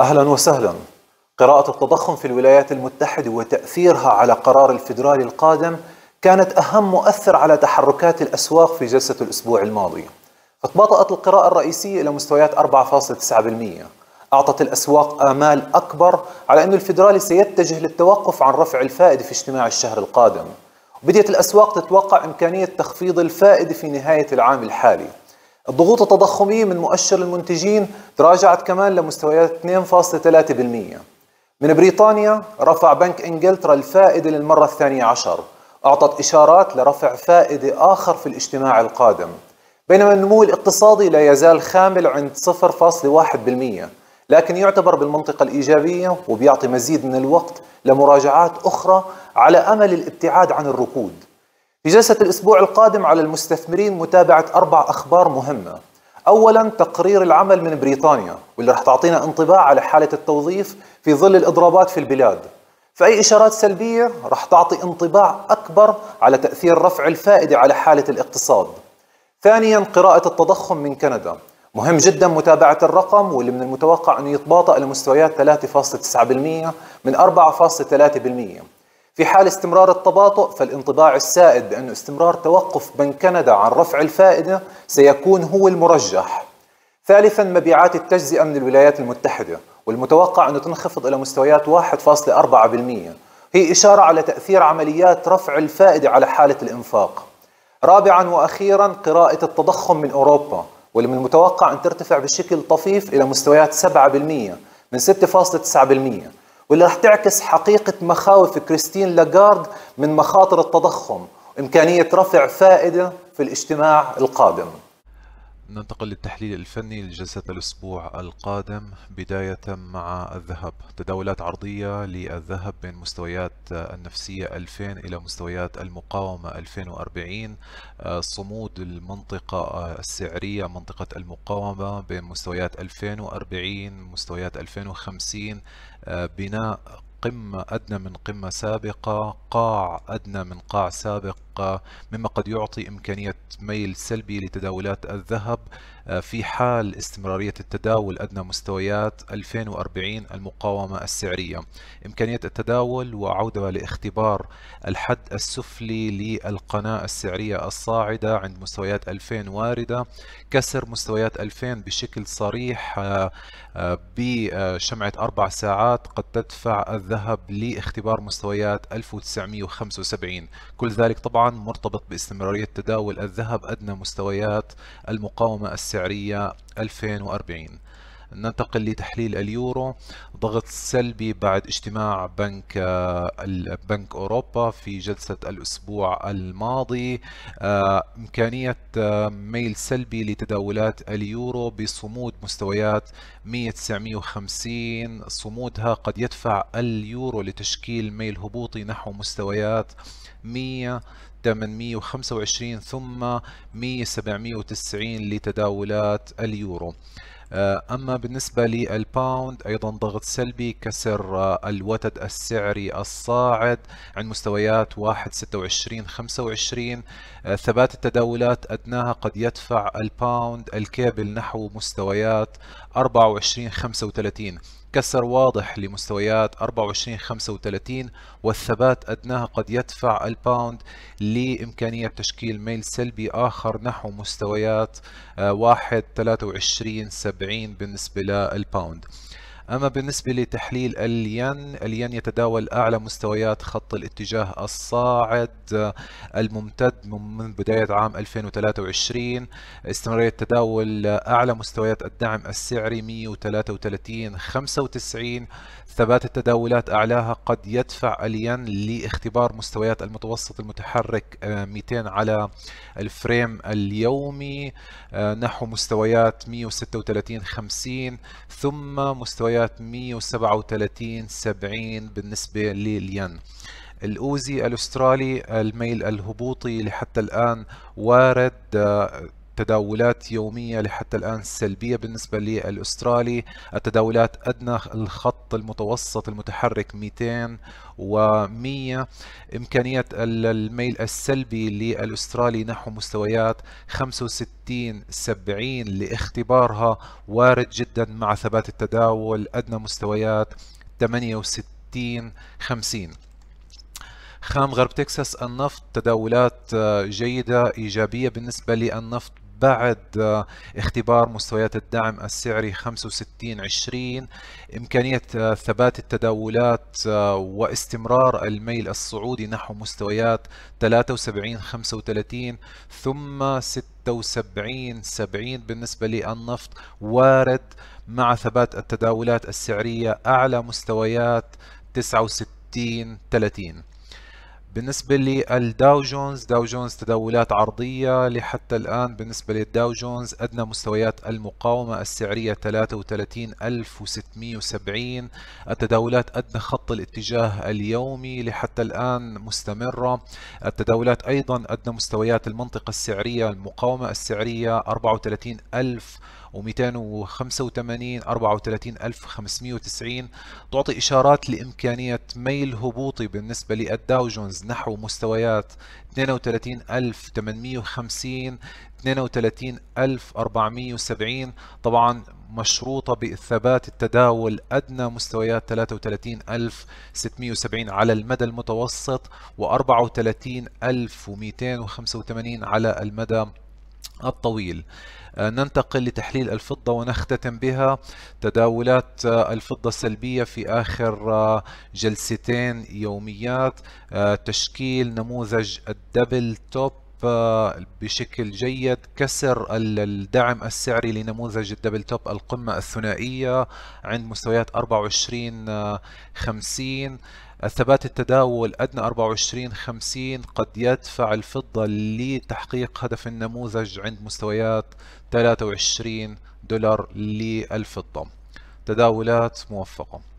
أهلا وسهلا قراءة التضخم في الولايات المتحدة وتأثيرها على قرار الفدرالي القادم كانت أهم مؤثر على تحركات الأسواق في جلسة الأسبوع الماضي فتباطأت القراءة الرئيسية إلى مستويات 4.9% أعطت الأسواق آمال أكبر على أن الفدرالي سيتجه للتوقف عن رفع الفائدة في اجتماع الشهر القادم وبدأت الأسواق تتوقع إمكانية تخفيض الفائدة في نهاية العام الحالي الضغوط التضخمية من مؤشر المنتجين تراجعت كمان لمستويات 2.3% من بريطانيا رفع بنك انجلترا الفائدة للمرة الثانية عشر أعطت إشارات لرفع فائدة آخر في الاجتماع القادم بينما النمو الاقتصادي لا يزال خامل عند 0.1% لكن يعتبر بالمنطقة الإيجابية وبيعطي مزيد من الوقت لمراجعات أخرى على أمل الابتعاد عن الركود في جلسة الأسبوع القادم على المستثمرين متابعة أربع أخبار مهمة أولا تقرير العمل من بريطانيا واللي رح تعطينا انطباع على حالة التوظيف في ظل الإضرابات في البلاد فأي إشارات سلبية رح تعطي انطباع أكبر على تأثير رفع الفائدة على حالة الاقتصاد ثانيا قراءة التضخم من كندا مهم جدا متابعة الرقم واللي من المتوقع أنه يتباطأ لمستويات 3.9% من 4.3% في حال استمرار التباطؤ فالانطباع السائد بأن استمرار توقف بنك كندا عن رفع الفائدة سيكون هو المرجح ثالثا مبيعات التجزئة من الولايات المتحدة والمتوقع أنه تنخفض إلى مستويات 1.4% هي إشارة على تأثير عمليات رفع الفائدة على حالة الإنفاق رابعا وأخيرا قراءة التضخم من أوروبا واللي من المتوقع أن ترتفع بشكل طفيف إلى مستويات 7% من 6.9% واللي راح تعكس حقيقة مخاوف كريستين لاغارد من مخاطر التضخم وإمكانية رفع فائدة في الاجتماع القادم ننتقل للتحليل الفني لجلسة الأسبوع القادم بداية مع الذهب تداولات عرضية للذهب بين مستويات النفسية 2000 إلى مستويات المقاومة 2040 آه، صمود المنطقة السعرية منطقة المقاومة بين مستويات 2040 مستويات 2050 آه، بناء قمة أدنى من قمة سابقة قاع أدنى من قاع سابق الشقة مما قد يعطي إمكانية ميل سلبي لتداولات الذهب آه، في حال استمرارية التداول أدنى مستويات 2040 المقاومة السعرية إمكانية التداول وعودة لاختبار الحد السفلي للقناة السعرية الصاعدة عند مستويات 2000 واردة كسر مستويات 2000 بشكل صريح آه، آه، بشمعة أربع ساعات قد تدفع الذهب لاختبار مستويات 1975 كل ذلك طبعا مرتبط باستمرارية تداول الذهب أدنى مستويات المقاومة السعرية 2040 ننتقل لتحليل اليورو ضغط سلبي بعد اجتماع بنك بنك اوروبا في جلسه الاسبوع الماضي آه، امكانيه آه، ميل سلبي لتداولات اليورو بصمود مستويات 1950 صمودها قد يدفع اليورو لتشكيل ميل هبوطي نحو مستويات 100 من 125 ثم 1790 لتداولات اليورو آه، أما بالنسبة للباوند أيضا ضغط سلبي كسر آه، الوتد السعري الصاعد عند مستويات 1.26.25 آه، ثبات التداولات أدناها قد يدفع الباوند الكابل نحو مستويات 24.35 كسر واضح لمستويات 24.35 والثبات أدناها قد يدفع الباوند لإمكانية تشكيل ميل سلبي آخر نحو مستويات 1.23.70 آه، بالنسبة للباوند أما بالنسبة لتحليل الين الين يتداول أعلى مستويات خط الاتجاه الصاعد آه، الممتد من بداية عام 2023 استمرارية تداول أعلى مستويات الدعم السعري 133 95 ثبات التداولات أعلاها قد يدفع الين لاختبار مستويات المتوسط المتحرك 200 آه، على الفريم اليومي آه، نحو مستويات 136 50 ثم مستويات مستويات 137 70 بالنسبة للين الأوزي الأسترالي الميل الهبوطي لحتى الآن وارد آه، تداولات يومية لحتى الآن سلبية بالنسبة للأسترالي التداولات أدنى الخط المتوسط المتحرك 200 و 100 إمكانية الميل السلبي للأسترالي نحو مستويات 65 70 لاختبارها وارد جدا مع ثبات التداول أدنى مستويات 68 50 خام غرب تكساس النفط تداولات آه، جيدة إيجابية بالنسبة للنفط بعد آه، اختبار مستويات الدعم السعري 65 20 إمكانية آه، ثبات التداولات آه، واستمرار الميل الصعودي نحو مستويات 73 35 ثم 76 70 بالنسبة للنفط وارد مع ثبات التداولات السعرية أعلى مستويات 69 30 بالنسبة للداو جونز داو جونز تداولات عرضية لحتى الآن بالنسبة للداو جونز أدنى مستويات المقاومة السعرية 33670 التداولات أدنى خط الاتجاه اليومي لحتى الآن مستمرة التداولات أيضا أدنى مستويات المنطقة السعرية المقاومة السعرية 34000 و285 34590 تعطي إشارات لإمكانية ميل هبوطي بالنسبة للداو جونز نحو مستويات 32850 32470 طبعا مشروطة بثبات التداول أدنى مستويات 33670 على المدى المتوسط و34285 على المدى الطويل آه، ننتقل لتحليل الفضة ونختتم بها تداولات آه، الفضة السلبية في آخر آه، جلستين يوميات تشكيل نموذج الدبل توب بشكل جيد كسر الدعم السعري لنموذج الدبل توب القمة الثنائية عند مستويات 24 50 ثبات التداول أدنى 24 50 قد يدفع الفضة لتحقيق هدف النموذج عند مستويات 23 دولار للفضة تداولات موفقة